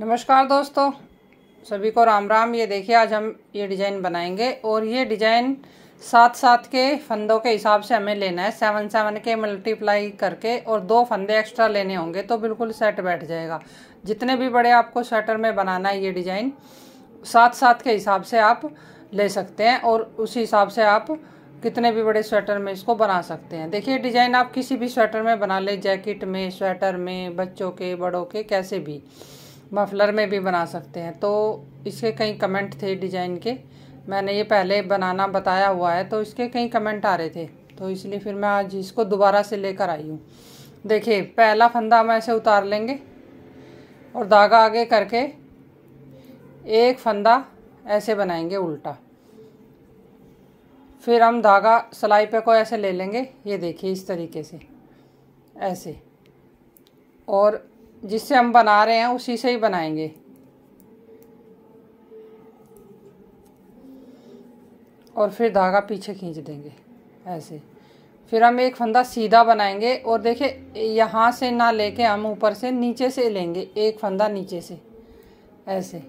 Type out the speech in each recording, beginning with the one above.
नमस्कार दोस्तों सभी को राम राम ये देखिए आज हम ये डिज़ाइन बनाएंगे और ये डिज़ाइन सात सात के फंदों के हिसाब से हमें लेना है सेवन सेवन के मल्टीप्लाई करके और दो फंदे एक्स्ट्रा लेने होंगे तो बिल्कुल सेट बैठ जाएगा जितने भी बड़े आपको स्वेटर में बनाना है ये डिज़ाइन सात सात के हिसाब से आप ले सकते हैं और उसी हिसाब से आप कितने भी बड़े स्वेटर में इसको बना सकते हैं देखिए डिज़ाइन आप किसी भी स्वेटर में बना ले जैकेट में स्वेटर में बच्चों के बड़ों के कैसे भी मफलर में भी बना सकते हैं तो इसके कई कमेंट थे डिज़ाइन के मैंने ये पहले बनाना बताया हुआ है तो इसके कई कमेंट आ रहे थे तो इसलिए फिर मैं आज इसको दोबारा से लेकर आई हूँ देखिए पहला फंदा हम ऐसे उतार लेंगे और धागा आगे करके एक फंदा ऐसे बनाएंगे उल्टा फिर हम धागा सिलाई पे को ऐसे ले लेंगे ये देखिए इस तरीके से ऐसे और जिससे हम बना रहे हैं उसी से ही बनाएंगे और फिर धागा पीछे खींच देंगे ऐसे फिर हम एक फंदा सीधा बनाएंगे और देखिए यहाँ से ना लेके हम ऊपर से नीचे से लेंगे एक फंदा नीचे से ऐसे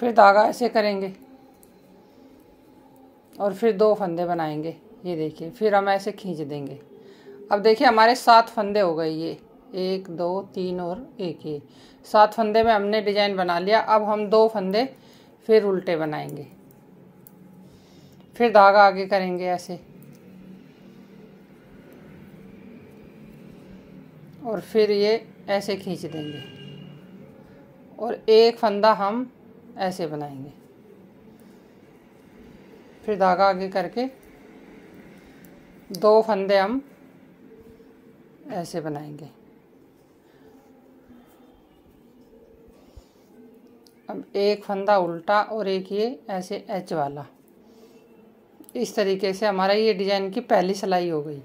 फिर धागा ऐसे करेंगे और फिर दो फंदे बनाएंगे ये देखिए फिर हम ऐसे खींच देंगे अब देखिए हमारे सात फंदे हो गए ये एक दो तीन और एक ही सात फंदे में हमने डिजाइन बना लिया अब हम दो फंदे फिर उल्टे बनाएंगे फिर धागा आगे करेंगे ऐसे और फिर ये ऐसे खींच देंगे और एक फंदा हम ऐसे बनाएंगे फिर धागा आगे करके दो फंदे हम ऐसे बनाएंगे अब एक फंदा उल्टा और एक ये ऐसे एच वाला इस तरीके से हमारा ये डिज़ाइन की पहली सिलाई हो गई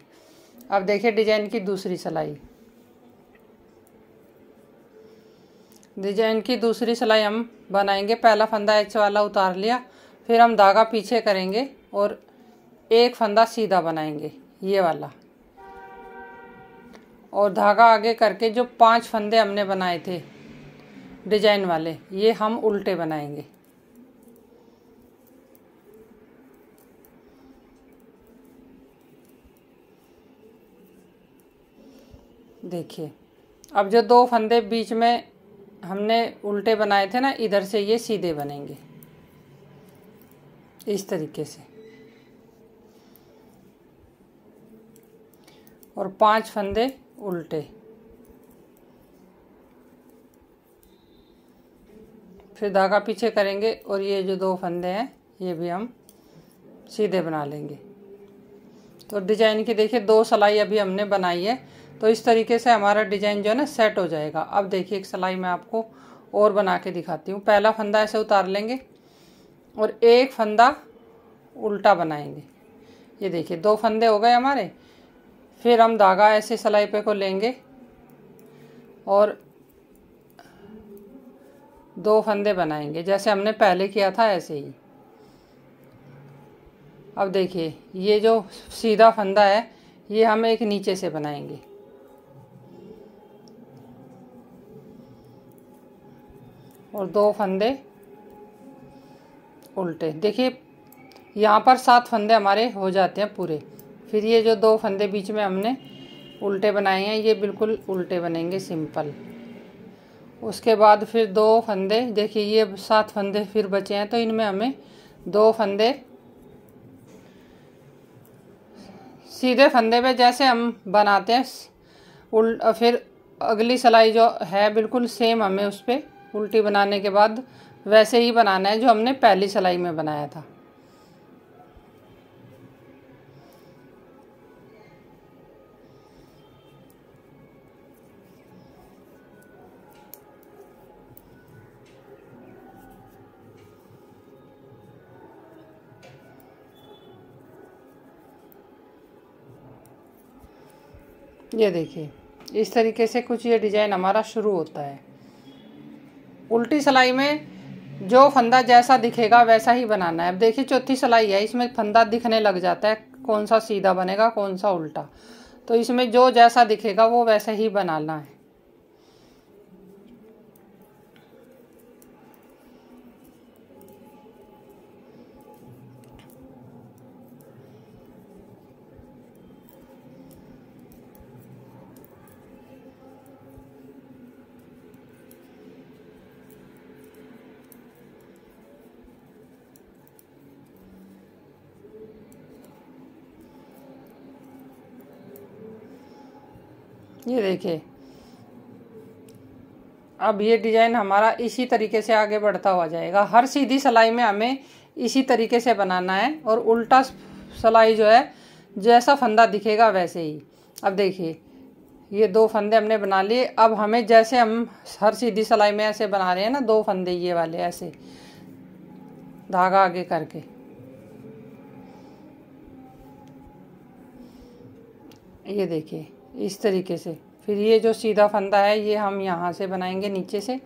अब देखिए डिज़ाइन की दूसरी सिलाई डिजाइन की दूसरी सिलाई हम बनाएंगे पहला फंदा एच वाला उतार लिया फिर हम धागा पीछे करेंगे और एक फंदा सीधा बनाएंगे ये वाला और धागा आगे करके जो पांच फंदे हमने बनाए थे डिजाइन वाले ये हम उल्टे बनाएंगे देखिए अब जो दो फंदे बीच में हमने उल्टे बनाए थे ना इधर से ये सीधे बनेंगे इस तरीके से और पांच फंदे उल्टे फिर धागा पीछे करेंगे और ये जो दो फंदे हैं ये भी हम सीधे बना लेंगे तो डिजाइन की देखिए दो सलाई अभी हमने बनाई है तो इस तरीके से हमारा डिजाइन जो है ना सेट हो जाएगा अब देखिए एक सलाई मैं आपको और बना के दिखाती हूँ पहला फंदा ऐसे उतार लेंगे और एक फंदा उल्टा बनाएंगे ये देखिए दो फंदे हो गए हमारे फिर हम धागा ऐसे सलाई पे को लेंगे और दो फंदे बनाएंगे जैसे हमने पहले किया था ऐसे ही अब देखिए ये जो सीधा फंदा है ये हम एक नीचे से बनाएंगे और दो फंदे उल्टे देखिए यहाँ पर सात फंदे हमारे हो जाते हैं पूरे फिर ये जो दो फंदे बीच में हमने उल्टे बनाए हैं ये बिल्कुल उल्टे बनेंगे सिंपल उसके बाद फिर दो फंदे देखिए ये सात फंदे फिर बचे हैं तो इनमें हमें दो फंदे सीधे फंदे पे जैसे हम बनाते हैं उल्ट फिर अगली सिलाई जो है बिल्कुल सेम हमें उस पर उल्टी बनाने के बाद वैसे ही बनाना है जो हमने पहली सिलाई में बनाया था ये देखिए इस तरीके से कुछ ये डिजाइन हमारा शुरू होता है उल्टी सिलाई में जो फंदा जैसा दिखेगा वैसा ही बनाना है अब देखिए चौथी सिलाई है इसमें फंदा दिखने लग जाता है कौन सा सीधा बनेगा कौन सा उल्टा तो इसमें जो जैसा दिखेगा वो वैसे ही बनाना है ये देखिए अब ये डिजाइन हमारा इसी तरीके से आगे बढ़ता हुआ जाएगा हर सीधी सिलाई में हमें इसी तरीके से बनाना है और उल्टा सिलाई जो है जैसा फंदा दिखेगा वैसे ही अब देखिए ये दो फंदे हमने बना लिए अब हमें जैसे हम हर सीधी सिलाई में ऐसे बना रहे हैं ना दो फंदे ये वाले ऐसे धागा आगे करके ये देखिए इस तरीके से फिर ये जो सीधा फंदा है ये हम यहाँ से बनाएंगे नीचे से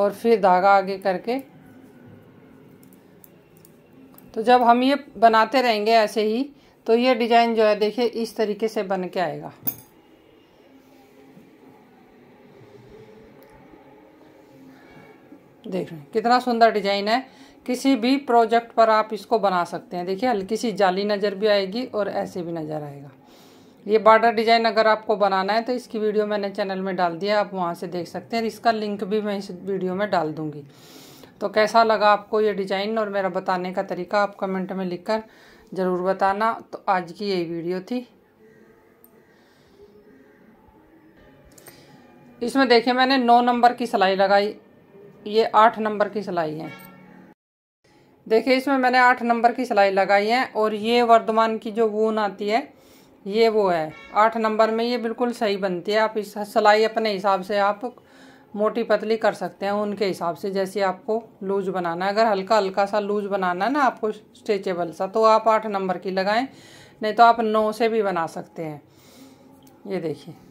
और फिर धागा आगे करके तो जब हम ये बनाते रहेंगे ऐसे ही तो ये डिज़ाइन जो है देखिए इस तरीके से बन के आएगा देख रहे हैं कितना सुंदर डिजाइन है किसी भी प्रोजेक्ट पर आप इसको बना सकते हैं देखिए हल्की सी जाली नज़र भी आएगी और ऐसे भी नज़र आएगा ये बॉर्डर डिज़ाइन अगर आपको बनाना है तो इसकी वीडियो मैंने चैनल में डाल दिया आप वहाँ से देख सकते हैं इसका लिंक भी मैं इस वीडियो में डाल दूँगी तो कैसा लगा आपको ये डिज़ाइन और मेरा बताने का तरीका आप कमेंट में लिखकर ज़रूर बताना तो आज की यही वीडियो थी इसमें देखिए मैंने नौ नंबर की सिलाई लगाई ये आठ नंबर की सिलाई है देखिए इसमें मैंने आठ नंबर की सिलाई लगाई है और ये वर्धमान की जो वून आती है ये वो है आठ नंबर में ये बिल्कुल सही बनती है आप इस सिलाई अपने हिसाब से आप मोटी पतली कर सकते हैं उनके हिसाब से जैसे आपको लूज बनाना है अगर हल्का हल्का सा लूज बनाना है ना आपको स्ट्रेचेबल सा तो आप आठ नंबर की लगाएं नहीं तो आप नौ से भी बना सकते हैं ये देखिए